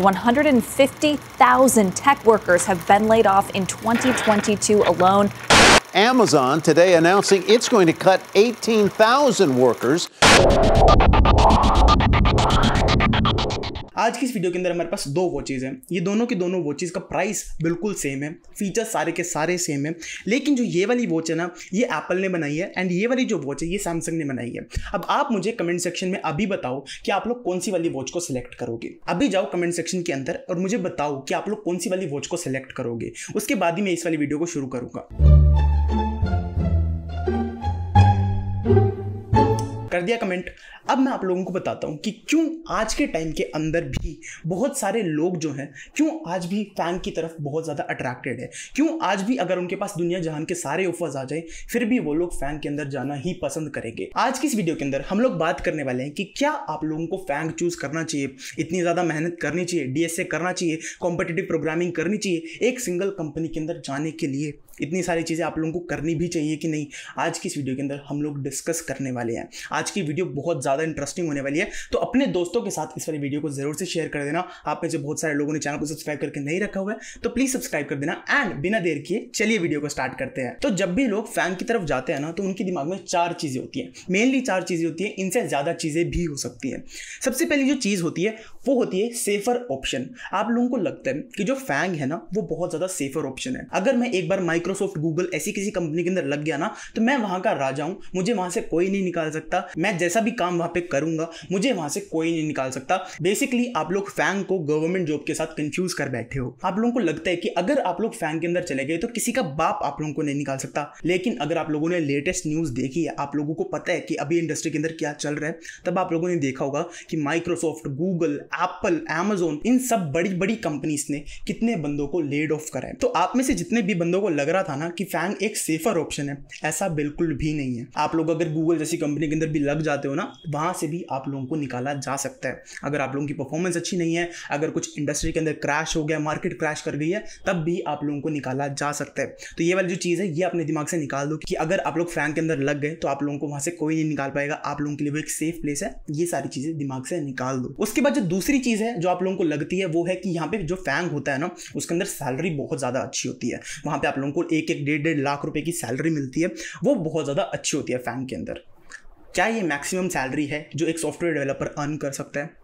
150,000 tech workers have been laid off in 2022 alone. Amazon today announcing it's going to cut 18,000 workers. आज की इस video के अंदर हमारे पास दो वॉचेज़ हैं ये दोनों के दोनों वॉचेज़ का प्राइस बिल्कुल सेम है फीचर्स सारे के सारे सेम है लेकिन जो ये वाली वॉच है ना ये एप्पल ने बनाई है एंड ये वाली जो वॉच है ये सैमसंग ने बनाई है अब आप मुझे कमेंट सेक्शन में अभी बताओ कि आप लोग कौन सी वाली वॉच को सिलेक्ट करोगे अभी जाओ कमेंट सेक्शन के अंदर और मुझे बताओ कि आप लोग कौन सी वाली वॉच को सिलेक्ट करोगे उसके बाद ही मैं इस वाली वीडियो को शुरू करूँगा कर दिया कमेंट अब मैं आप लोगों को बताता हूँ कि क्यों आज के टाइम के अंदर भी बहुत सारे लोग जो हैं क्यों आज भी फैन की तरफ बहुत ज़्यादा अट्रैक्टेड है क्यों आज भी अगर उनके पास दुनिया जहान के सारे ऑफर्स आ जाए फिर भी वो लोग फैन के अंदर जाना ही पसंद करेंगे आज की इस वीडियो के अंदर हम लोग बात करने वाले हैं कि क्या आप लोगों को फैंग चूज करना चाहिए इतनी ज़्यादा मेहनत करनी चाहिए डीएसए करना चाहिए कॉम्पिटेटिव प्रोग्रामिंग करनी चाहिए एक सिंगल कंपनी के अंदर जाने के लिए इतनी सारी चीज़ें आप लोगों को करनी भी चाहिए कि नहीं आज की इस वीडियो के अंदर हम लोग डिस्कस करने वाले हैं आज की वीडियो बहुत ज़्यादा ज़्यादा इंटरेस्टिंग होने वाली है तो अपने दोस्तों के साथ इस वाली वीडियो को जरूर से शेयर कर देना आप में से बहुत सारे लोगों ने चैनल को सब्सक्राइब करके नहीं रखा हुआ है तो प्लीज़ सब्सक्राइब कर देना एंड बिना देर किए चलिए वीडियो को स्टार्ट करते हैं तो जब भी लोग फैन की तरफ जाते हैं ना तो उनके दिमाग में चार चीज़ें होती हैं मेनली चार चीज़ें होती हैं इनसे ज़्यादा चीज़ें भी हो सकती हैं सबसे पहली जो चीज़ होती है वो होती है सेफर ऑप्शन आप लोगों को लगता है कि जो फैंग है ना वो बहुत ज़्यादा सेफर ऑप्शन है अगर मैं एक बार माइक्रोसॉफ्ट गूगल ऐसी किसी कंपनी के अंदर लग गया ना तो मैं वहाँ का राजा हूँ मुझे वहाँ से कोई नहीं निकाल सकता मैं जैसा भी काम वहाँ वहां पे करूंगा मुझे वहां से कोई नहीं निकाल सकता बेसिकली आप लोग फैंग को गवर्नमेंट जॉब के साथ कंफ्यूज कर बैठे हो आप लोगों को लगता है कि अगर आप लोग फैंग के अंदर चले गए तो किसी का बाप आप लोगों को नहीं निकाल सकता लेकिन अगर आप लोगों ने लेटेस्ट न्यूज देखी है आप लोगों को पता है कि अभी इंडस्ट्री के अंदर क्या चल रहा है तब आप लोगों ने देखा होगा कि माइक्रोसॉफ्ट गूगल एप्पल एमेजोन इन सब बड़ी बड़ी कंपनीज ने कितने बंदों को लेड ऑफ करा है तो आप में से जितने भी बंदों को लग रहा था ना कि फैंग एक सेफर ऑप्शन है ऐसा बिल्कुल भी नहीं है आप लोग अगर गूगल जैसी कंपनी के अंदर भी लग जाते हो ना वहाँ से भी आप लोगों को निकाला जा सकता है अगर आप लोगों की परफॉर्मेंस अच्छी नहीं है अगर कुछ इंडस्ट्री के अंदर क्रैश हो गया मार्केट क्रैश कर गई है तब भी आप लोगों को निकाला जा सकता है तो ये वाली जो चीज़ है ये अपने दिमाग से निकाल दो कि अगर आप लोग फैन के अंदर लग गए तो आप लोगों को वहाँ से कोई नहीं निकाल पाएगा आप लोगों के लिए वो एक सेफ प्लेस है ये सारी चीज़ें दिमाग से निकाल दो उसके बाद जो दूसरी चीज़ है जो आप लोगों को लगती है वो है कि यहाँ पे जो फैंग होता है ना उसके अंदर सैलरी बहुत ज़्यादा अच्छी होती है वहाँ पे आप लोगों को एक एक डेढ़ डेढ़ लाख रुपए की सैलरी मिलती है वो बहुत ज़्यादा अच्छी होती है फैंक के अंदर क्या ये मैक्सिमम सैलरी है जो एक सॉफ्टवेयर डेवलपर अर्न कर सकता है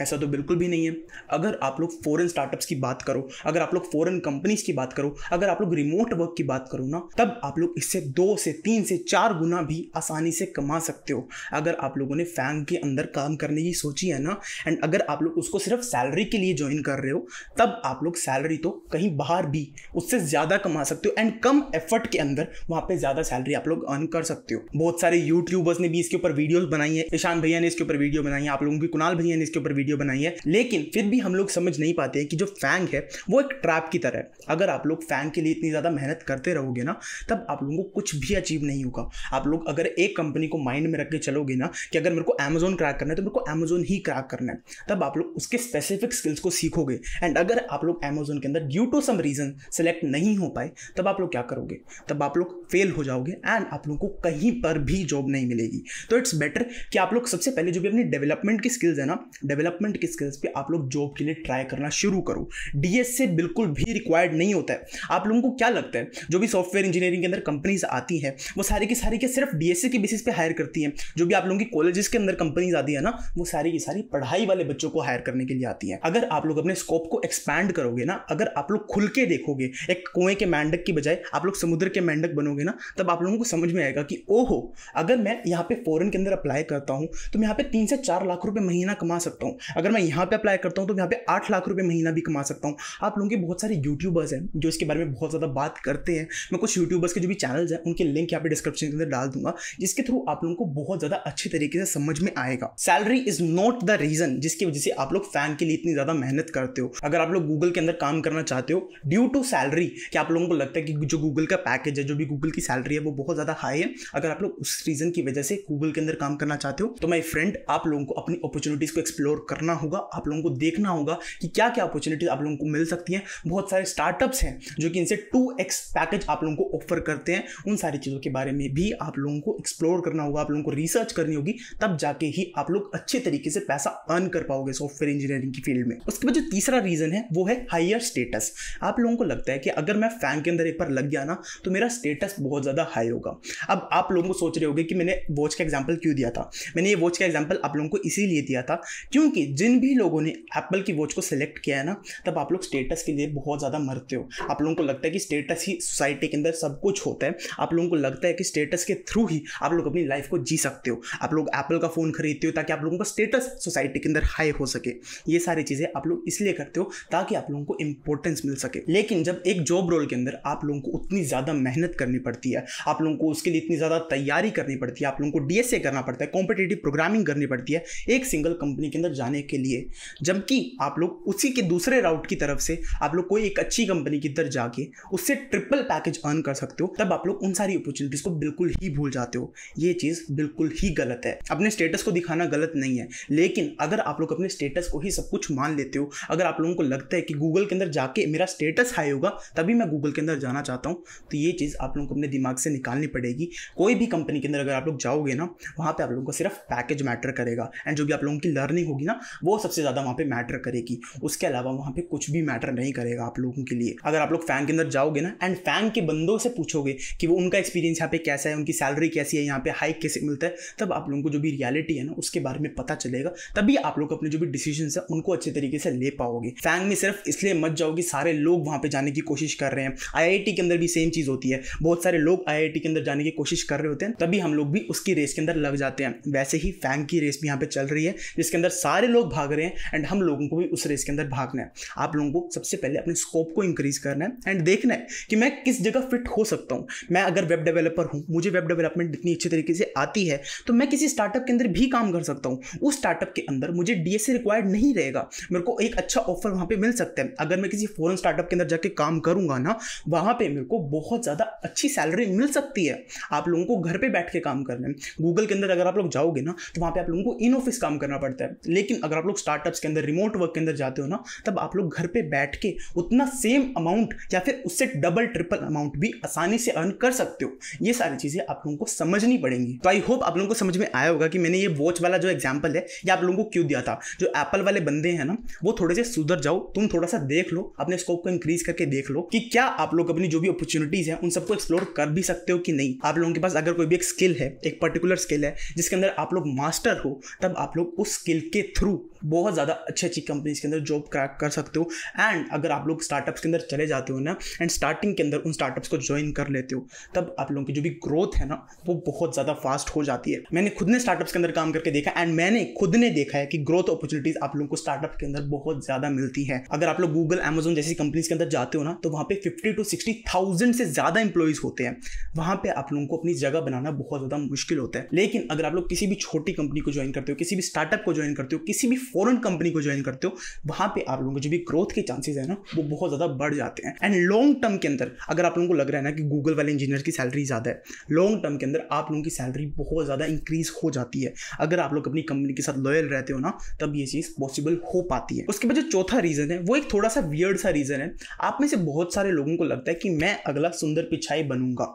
ऐसा तो बिल्कुल भी नहीं है अगर आप लोग फॉरेन स्टार्टअप्स की बात करो अगर आप लोग फॉरेन कंपनीज की बात करो अगर आप लोग रिमोट वर्क की बात करो ना तब आप लोग इससे दो से तीन से चार गुना भी आसानी से कमा सकते हो अगर आप लोगों ने फैंग के अंदर काम करने की सोची है ना एंड अगर आप लोग उसको सिर्फ सैलरी के लिए ज्वाइन कर रहे हो तब आप लोग सैलरी तो कहीं बाहर भी उससे ज़्यादा कमा सकते हो एंड कम एफर्ट के अंदर वहाँ पे ज़्यादा सैलरी आप लोग अर्न कर सकते हो बहुत सारे यूट्यूबर्स ने भी इसके ऊपर वीडियोज़ बनाई है ईशान भैया ने इसके ऊपर वीडियो बनाई है आप लोगों की कुणाल भैया ने इसके ऊपर वीडियो बनाई है लेकिन फिर भी हम लोग समझ नहीं पाते हैं कि जो फैंग है वो एक ट्रैप की तरह है अगर आप लोग फैंग के लिए इतनी ज़्यादा मेहनत करते रहोगे ना तब आप लोगों को कुछ भी अचीव नहीं होगा आप लोग अगर एक कंपनी को माइंड में रख के चलोगे ना कि अगर मेरे को अमेजोन क्रैक करना है तो मेरे को अमेजोन ही क्रैक करना है तब आप लोग उसके स्पेसिफिक स्किल्स को सीखोगे एंड अगर आप लोग अमेजोन के अंदर due to some reason select नहीं हो पाए तब आप लोग क्या करोगे तब आप लोग फेल हो जाओगे एंड आप लोगों को कहीं पर भी जॉब नहीं मिलेगी तो इट्स बेटर कि आप लोग सबसे पहले जो भी अपनी डेवलपमेंट की स्किल्स है ना डेवलप डेवलपमेंट की स्किल्स पे आप लोग जॉब के लिए ट्राई करना शुरू करो डीएस से बिल्कुल भी रिक्वायर्ड नहीं होता है आप लोगों को क्या लगता है जो भी सॉफ्टवेयर इंजीनियरिंग के अंदर कंपनीज आती हैं वो सारी की सारी के सिर्फ डीएससी के बेसिस पे हायर करती हैं जो भी आप लोगों की कॉलेजेस के अंदर कंपनीज आती है ना वो सारी की सारी पढ़ाई वाले बच्चों को हायर करने के लिए आती है अगर आप लोग अपने स्कोप को एक्सपैंड करोगे ना अगर आप लोग खुल के देखोगे एक कुएं के मेंढक की बजाय आप लोग समुद्र के मेंढक बनोगे ना तब आप लोगों को समझ में आएगा कि ओहो अगर मैं यहाँ पे फॉरन के अंदर अप्लाई करता हूँ तो मैं यहाँ पे तीन से चार लाख रुपये महीना कमा सकता हूँ अगर मैं यहाँ पे अप्लाई करता हूँ तो यहाँ पे आठ लाख रुपये महीना भी कमा सकता हूँ आप लोगों के बहुत सारे यूट्यूबर्स हैं जो इसके बारे में बहुत ज़्यादा बात करते हैं मैं कुछ यूट्यूबर्स के जो भी चैनल्स हैं उनके लिंक यहाँ पे डिस्क्रिप्शन के अंदर डाल दूंगा जिसके थ्रू आप लोगों को बहुत ज़्यादा अच्छे तरीके से समझ में आएगा salary is not the reason जिसकी वजह से आप लोग फैन के लिए इतनी ज़्यादा मेहनत करते हो अगर आप लोग गूगल के अंदर काम करना चाहते हो ड्यू टू सैलरी कि आप लोगों को लगता है कि जो गूगल का पैकेज है जो भी गूगल की सैलरी है वो बहुत ज़्यादा हाई है अगर आप लोग उस रीज़न की वजह से गूगल के अंदर काम करना चाहते हो तो माई फ्रेंड आप लोगों को अपनी अपॉर्चुनिटीज़ को एक्सप्लोर करना होगा आप लोगों को देखना होगा कि क्या क्या अपॉर्चुनिटीज आप लोगों को मिल सकती हैं बहुत सारे स्टार्टअप्स हैं जो कि इनसे टू एक्स पैकेज आप लोगों को ऑफर करते हैं उन सारी चीज़ों के बारे में भी आप लोगों को एक्सप्लोर करना होगा आप लोगों को रिसर्च करनी होगी तब जाके ही आप लोग अच्छे तरीके से पैसा अर्न कर पाओगे सॉफ्टवेयर इंजीनियरिंग की फील्ड में उसके बाद जो तीसरा रीज़न है वो है हाइयर स्टेटस आप लोगों को लगता है कि अगर मैं फैन के अंदर एक बार लग गया ना तो मेरा स्टेटस बहुत ज़्यादा हाई होगा अब आप लोगों को सोच रहे होगे कि मैंने वॉच का एग्जाम्पल क्यों दिया था मैंने ये वॉच का एग्जाम्पल आप लोगों को इसीलिए दिया था क्योंकि क्योंकि जिन भी लोगों ने एप्पल की वॉच को सिलेक्ट किया है ना तब आप लोग स्टेटस के लिए बहुत ज़्यादा मरते हो आप लोगों को लगता है कि स्टेटस ही सोसाइटी के अंदर सब कुछ होता है आप लोगों को लगता है कि स्टेटस के थ्रू ही आप लोग अपनी लाइफ को जी सकते हो आप लोग एप्पल का फ़ोन खरीदते हो ताकि आप लोगों का स्टेटस सोसाइटी के अंदर हाई हो सके ये सारी चीज़ें आप लोग इसलिए करते हो ताकि आप लोगों को इंपॉर्टेंस मिल सके लेकिन जब एक जॉब रोल के अंदर आप लोगों को उतनी ज़्यादा मेहनत करनी पड़ती है आप लोगों को उसके लिए इतनी ज़्यादा तैयारी करनी पड़ती है आप लोगों को डीएसए करना पड़ता है कॉम्पिटेटिव प्रोग्रामिंग करनी पड़ती है एक सिंगल कंपनी के अंदर जाने जाने के लिए जबकि आप लोग उसी के दूसरे राउट की तरफ से आप लोग कोई एक अच्छी कंपनी की तरफ जाके उससे ट्रिपल पैकेज अर्न कर सकते हो तब आप लोग उन सारी अपॉर्चुनिटीज को बिल्कुल ही भूल जाते हो ये चीज़ बिल्कुल ही गलत है अपने स्टेटस को दिखाना गलत नहीं है लेकिन अगर आप लोग अपने स्टेटस को ही सब कुछ मान लेते हो अगर आप लोगों को लगता है कि गूगल के अंदर जाके मेरा स्टेटस हाई होगा तभी मैं गूगल के अंदर जाना चाहता हूँ तो ये चीज़ आप लोगों को अपने दिमाग से निकालनी पड़ेगी कोई भी कंपनी के अंदर अगर आप लोग जाओगे ना वहां पर आप लोगों को सिर्फ पैकेज मैटर करेगा एंड जो भी आप लोगों की लर्निंग होगी ना वो सबसे ज़्यादा वहां पे मैटर करेगी उसके अलावा वहां पे कुछ भी मैटर नहीं करेगा आप लोगों के लिए अगर आप लोग फैंग के अंदर जाओगे ना एंड फैंग के बंदों से पूछोगे कि वो उनका एक्सपीरियंस यहाँ पे कैसा है उनकी सैलरी कैसी है यहाँ पे हाइक कैसे मिलता है तब आप लोगों को जो भी रियलिटी है ना उसके बारे में पता चलेगा तभी आप लोग अपने जो भी डिसीजन है उनको अच्छे तरीके से ले पाओगे फैंग में सिर्फ इसलिए मत जाओ कि सारे लोग वहां पे जाने की कोशिश कर रहे हैं आई के अंदर भी सेम चीज़ होती है बहुत सारे लोग आई के अंदर जाने की कोशिश कर रहे होते हैं तभी हम लोग भी उसकी रेस के अंदर लग जाते हैं वैसे ही फैंग की रेस भी यहाँ पे चल रही है जिसके अंदर सारे सारे लोग भाग रहे हैं एंड हम लोगों को भी उस रेस के अंदर भागना है आप लोगों को सबसे पहले अपने स्कोप को इंक्रीज करना है एंड देखना है कि मैं किस जगह फिट हो सकता हूँ मैं अगर वेब डेवलपर हूँ मुझे वेब डेवलपमेंट इतनी अच्छी तरीके से आती है तो मैं किसी स्टार्टअप के अंदर भी काम कर सकता हूँ उस स्टार्टअप के अंदर मुझे डीएसए रिक्वायर्ड नहीं रहेगा मेरे को एक अच्छा ऑफर वहाँ पर मिल सकता है अगर मैं किसी फॉरन स्टार्टअप के अंदर जाके काम करूँगा ना वहाँ पर मेरे को बहुत ज़्यादा अच्छी सैलरी मिल सकती है आप लोगों को घर पर बैठ के काम करना है गूगल के अंदर अगर आप लोग जाओगे ना तो वहाँ पर आप लोगों को इन ऑफिस काम करना पड़ता है लेकिन लेकिन अगर आप लोग स्टार्टअप्स के अंदर रिमोट वर्क के अंदर जाते हो ना तब आप लोग घर पर बैठ के उतना सेम अमाउंट या फिर उससे डबल ट्रिपल अमाउंट भी आसानी से अर्न कर सकते हो ये सारी चीज़ें आप लोगों को समझनी पड़ेंगी तो आई होप आप लोगों को समझ में आया होगा कि मैंने ये वॉच वाला जो एग्जाम्पल है ये आप लोगों को क्यों दिया था जो एप्पल वाले बंदे हैं ना वो थोड़े से सुधर जाओ तुम थोड़ा सा देख लो अपने स्कोप को इंक्रीज करके देख लो कि क्या आप लोग अपनी जो भी अपॉर्चुनिटीज है उन सबको एक्सप्लोर कर भी सकते हो कि नहीं आप लोगों के पास अगर कोई भी एक स्किल है एक पर्टिकुलर स्किल है जिसके अंदर आप लोग मास्टर हो तब आप लोग उस स्किल के थ्रू थ्रू बहुत ज़्यादा अच्छी अच्छी कंपनीज के अंदर जॉब क्रैक कर सकते हो एंड अगर आप लोग स्टार्टअप्स के अंदर चले जाते हो ना एंड स्टार्टिंग के अंदर उन स्टार्टअप्स को ज्वाइन कर लेते हो तब आप लोगों की जो भी ग्रोथ है ना वो बहुत ज़्यादा फास्ट हो जाती है मैंने खुद ने स्टार्टअप्स के अंदर काम करके देखा एंड मैंने खुद ने देखा है कि ग्रोथ अपॉर्चुनिटीज आप लोगों को स्टार्टअप के अंदर बहुत ज़्यादा मिलती है अगर आप लोग गूगल अमेजोन जैसी कंपनीज के अंदर जाते हो ना तो वहाँ पर फिफ्टी टू सिक्सटी थाउजेंड से ज़्यादा इंप्लॉयज़ होते हैं वहाँ पर आप लोगों को अपनी जगह बनाना बहुत ज़्यादा मुश्किल होता है लेकिन अगर आप लोग किसी भी छोटी कंपनी को ज्वाइन करते हो किसी भी स्टार्टअप को ज्वाइन करते हो किसी भी फॉरन कंपनी को ज्वाइन करते हो वहाँ पे आप लोगों के जो भी ग्रोथ के चांसेस है ना वो बहुत ज़्यादा बढ़ जाते हैं एंड लॉन्ग टर्म के अंदर अगर आप लोगों को लग रहा है ना कि गूगल वाले इंजीनियर की सैलरी ज़्यादा है लॉन्ग टर्म के अंदर आप लोगों की सैलरी बहुत ज़्यादा इंक्रीज हो जाती है अगर आप लोग अपनी कंपनी के साथ लॉयल रहते हो ना तब ये चीज़ पॉसिबल हो पाती है उसके बाद जो चौथा रीज़न है वो एक थोड़ा सा वियर्ड सा रीज़न है आप में से बहुत सारे लोगों को लगता है कि मैं अगला सुंदर पिछाई बनूंगा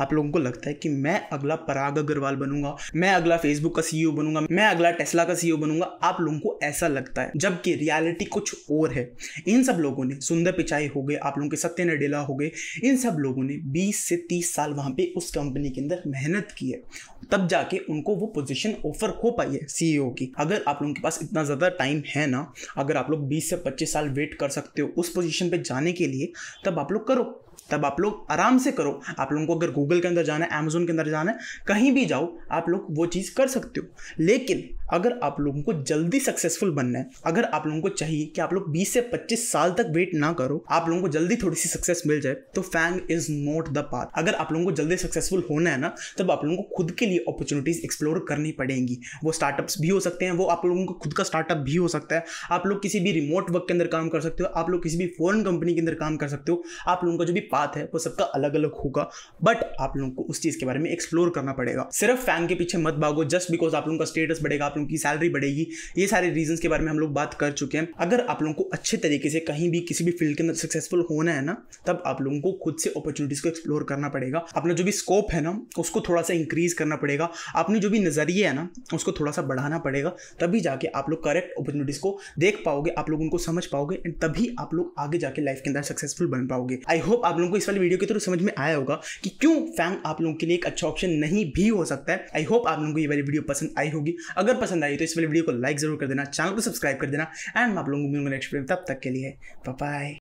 आप लोगों को लगता है कि मैं अगला पराग अग्रवाल बनूंगा मैं अगला फेसबुक का सीईओ बनूंगा मैं अगला टेस्ला का सीईओ बनूंगा आप लोगों को ऐसा लगता है जबकि रियलिटी कुछ और है इन सब लोगों ने सुंदर पिचाई हो गए आप लोगों के सत्य नडेला हो गए इन सब लोगों ने बीस से तीस साल वहाँ पर उस कंपनी के अंदर मेहनत की है तब जाके उनको वो पोजिशन ऑफर हो पाई है सी की अगर आप लोगों के पास इतना ज़्यादा टाइम है ना अगर आप लोग बीस से पच्चीस साल वेट कर सकते हो उस पोजिशन पर जाने के लिए तब आप लोग करो तब आप लोग आराम से करो आप लोगों को अगर गूगल के अंदर जाना है अमेजोन के अंदर जाना है कहीं भी जाओ आप लोग वो चीज़ कर सकते हो लेकिन अगर आप लोगों को जल्दी सक्सेसफुल बनना है अगर आप लोगों को चाहिए कि आप लोग 20 से 25 साल तक वेट ना करो आप लोगों को जल्दी थोड़ी सी सक्सेस मिल जाए तो FAANG is not the path अगर आप लोगों को जल्दी सक्सेसफुल होना है ना तब आप लोगों को खुद के लिए अपॉर्चुनिटीज एक्सप्लोर करनी पड़ेंगी वो स्टार्टअप्स भी हो सकते हैं वो आप लोगों को खुद का स्टार्टअप भी हो सकता है आप लोग किसी भी रिमोट वर्क के अंदर काम कर सकते हो आप लोग किसी भी फॉरन कंपनी के अंदर काम कर सकते हो आप लोगों का जो भी पाथ है वो सबका अलग अलग होगा बट आप लोगों को उस चीज़ के बारे में एक्सप्लोर करना पड़ेगा सिर्फ फैंग के पीछे मत भागो जस्ट बिकॉज आप लोगों का स्टेटस बढ़ेगा आप लोगों की सैलरी बढ़ेगी ये सारे रीजन के बारे में हम लोग बात कर चुके हैं अगर आप लोगों को अच्छे तरीके से कहीं भी किसी भी फील्ड के अंदर सक्सेसफुल होना है ना तब आप लोगों को खुद से अपॉर्चुनिटीज़ को एक्सप्लोर करना पड़ेगा अपना जो भी स्कोप है ना उसको थोड़ा सा इंक्रीज़ करना पड़ेगा अपनी जो भी नज़रिए है ना उसको थोड़ा सा बढ़ाना पड़ेगा तभी जाके आप लोग करेक्ट अपॉर्चुनिटीज़ को देख पाओगे आप लोग उनको समझ पाओगे एंड तभी आप लोग आगे जाके लाइफ के अंदर सक्सेसफुल बन पाओगे आई होप आप लोगों को इस वाली वीडियो के थ्रू समझ में आया होगा कि क्यों फैंग आप लोगों के लिए एक अच्छा ऑप्शन नहीं भी हो सकता है आई होप आप लोगों को ये वाली वीडियो पसंद आई होगी अगर पसंद आई तो इस वाली वीडियो को लाइक जरूर कर देना चैनल को सब्सक्राइब कर देना एंड मैं आप लोगों को मिलूंगा नेक्स्ट वीडियो तब तक के लिए बाय